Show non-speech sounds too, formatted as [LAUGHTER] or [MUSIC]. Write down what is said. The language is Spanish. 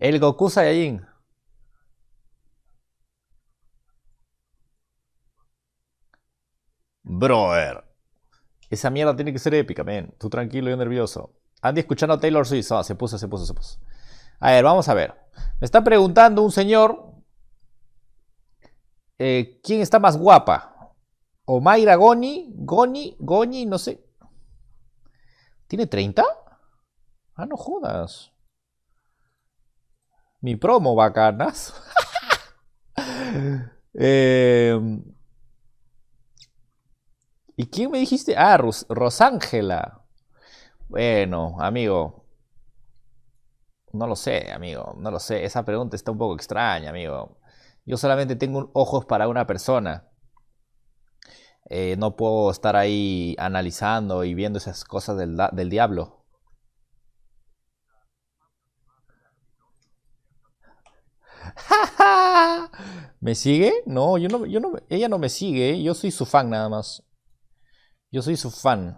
El Goku Saiyajin. Brother. Esa mierda tiene que ser épica, men. Tú tranquilo y nervioso. Andy escuchando a Taylor Swift. Ah, se puso, se puso, se puso. A ver, vamos a ver. Me está preguntando un señor. Eh, ¿Quién está más guapa? ¿O Mayra Goni? ¿Goni? ¿Goni? No sé. ¿Tiene 30? Ah, no jodas. Mi promo bacanas. [LAUGHS] Em, ¿Y quién me dijiste? Ah, Ros Rosángela. Bueno, amigo. No lo sé, amigo. No lo sé. Esa pregunta está un poco extraña, amigo. Yo solamente tengo ojos para una persona. Eh, no puedo estar ahí analizando y viendo esas cosas del, del diablo. ¿Me sigue? No, yo no, yo no, ella no me sigue, yo soy su fan nada más. Yo soy su fan.